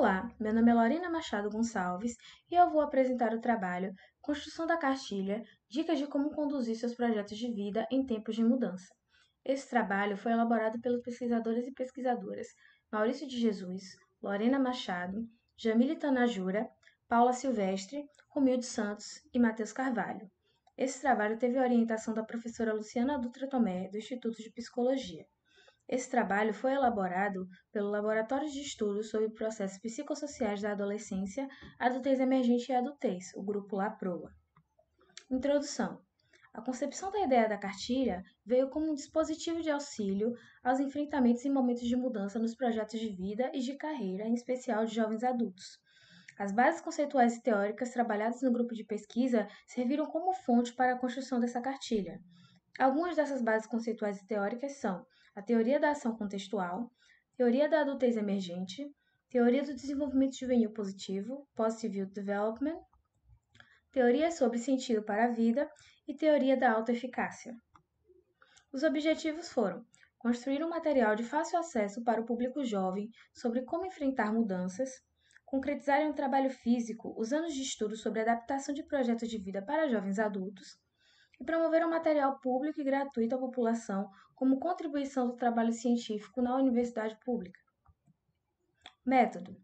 Olá, meu nome é Lorena Machado Gonçalves e eu vou apresentar o trabalho Construção da Cartilha Dicas de como conduzir seus projetos de vida em tempos de mudança. Esse trabalho foi elaborado pelos pesquisadores e pesquisadoras Maurício de Jesus, Lorena Machado, Jamile Tanajura, Paula Silvestre, Romildo Santos e Matheus Carvalho. Esse trabalho teve a orientação da professora Luciana Dutra Tomé, do Instituto de Psicologia. Esse trabalho foi elaborado pelo Laboratório de Estudos sobre Processos Psicossociais da Adolescência, Adultez Emergente e Adultez, o grupo LAPROA. Introdução. A concepção da ideia da cartilha veio como um dispositivo de auxílio aos enfrentamentos e momentos de mudança nos projetos de vida e de carreira, em especial de jovens adultos. As bases conceituais e teóricas trabalhadas no grupo de pesquisa serviram como fonte para a construção dessa cartilha. Algumas dessas bases conceituais e teóricas são a teoria da ação contextual, teoria da adultez emergente, teoria do desenvolvimento juvenil positivo, Positive Youth Development, teoria sobre sentido para a vida e teoria da autoeficácia. Os objetivos foram construir um material de fácil acesso para o público jovem sobre como enfrentar mudanças, concretizar em um trabalho físico os anos de estudo sobre adaptação de projetos de vida para jovens adultos, e promover o material público e gratuito à população como contribuição do trabalho científico na universidade pública. Método: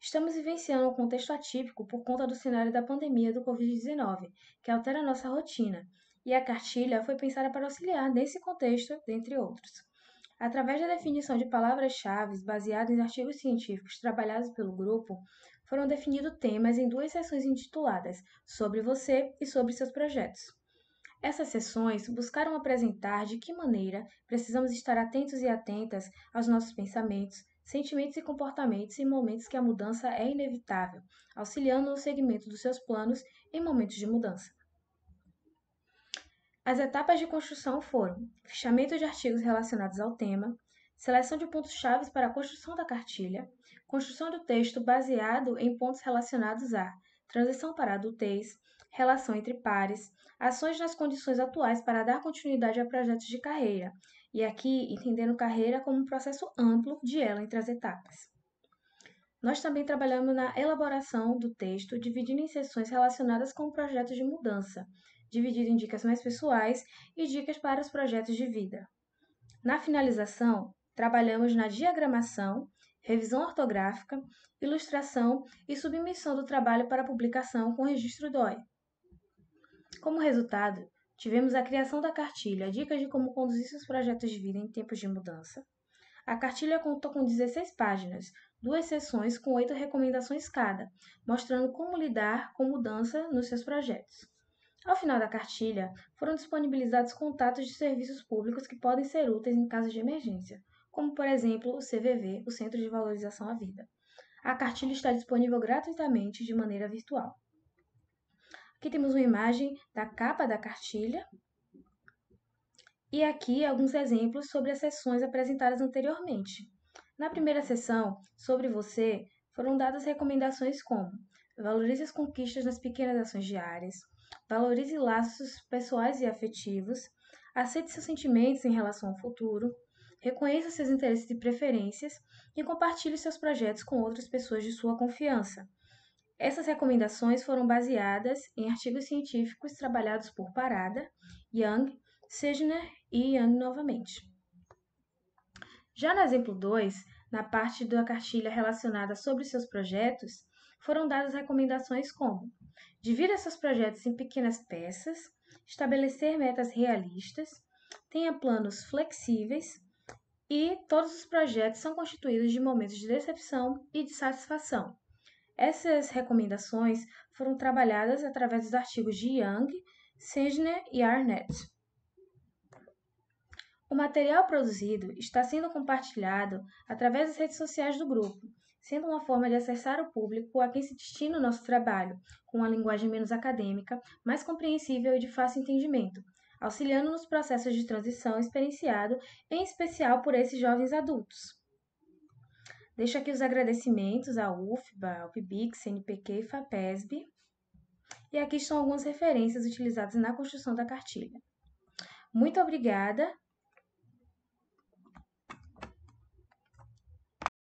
Estamos vivenciando um contexto atípico por conta do cenário da pandemia do Covid-19, que altera nossa rotina, e a cartilha foi pensada para auxiliar nesse contexto, dentre outros. Através da definição de palavras-chave baseadas em artigos científicos trabalhados pelo grupo, foram definidos temas em duas sessões intituladas Sobre você e sobre seus projetos. Essas sessões buscaram apresentar de que maneira precisamos estar atentos e atentas aos nossos pensamentos, sentimentos e comportamentos em momentos que a mudança é inevitável, auxiliando no segmento dos seus planos em momentos de mudança. As etapas de construção foram fichamento de artigos relacionados ao tema, seleção de pontos-chave para a construção da cartilha, construção do texto baseado em pontos relacionados a transição para a adultez, relação entre pares, ações nas condições atuais para dar continuidade a projetos de carreira, e aqui entendendo carreira como um processo amplo de ela entre as etapas. Nós também trabalhamos na elaboração do texto, dividindo em sessões relacionadas com projetos de mudança, dividido em dicas mais pessoais e dicas para os projetos de vida. Na finalização, trabalhamos na diagramação, revisão ortográfica, ilustração e submissão do trabalho para publicação com registro DOI. Como resultado, tivemos a criação da cartilha Dicas de como conduzir seus projetos de vida em tempos de mudança. A cartilha contou com 16 páginas, duas sessões com oito recomendações cada, mostrando como lidar com mudança nos seus projetos. Ao final da cartilha, foram disponibilizados contatos de serviços públicos que podem ser úteis em caso de emergência, como por exemplo o CVV, o Centro de Valorização à Vida. A cartilha está disponível gratuitamente de maneira virtual. Aqui temos uma imagem da capa da cartilha e aqui alguns exemplos sobre as sessões apresentadas anteriormente. Na primeira sessão, sobre você, foram dadas recomendações como valorize as conquistas nas pequenas ações diárias, valorize laços pessoais e afetivos, aceite seus sentimentos em relação ao futuro, reconheça seus interesses e preferências e compartilhe seus projetos com outras pessoas de sua confiança. Essas recomendações foram baseadas em artigos científicos trabalhados por Parada, Young, Sejner e Young novamente. Já no exemplo 2, na parte da cartilha relacionada sobre seus projetos, foram dadas recomendações como divida seus projetos em pequenas peças, estabelecer metas realistas, tenha planos flexíveis, e todos os projetos são constituídos de momentos de decepção e de satisfação. Essas recomendações foram trabalhadas através dos artigos de Young, Singer e Arnett. O material produzido está sendo compartilhado através das redes sociais do grupo, sendo uma forma de acessar o público a quem se destina o nosso trabalho, com uma linguagem menos acadêmica, mais compreensível e de fácil entendimento, auxiliando nos processos de transição experienciado, em especial por esses jovens adultos. Deixo aqui os agradecimentos à UFBA, ao PIBIC, CNPq e FAPESB. E aqui estão algumas referências utilizadas na construção da cartilha. Muito obrigada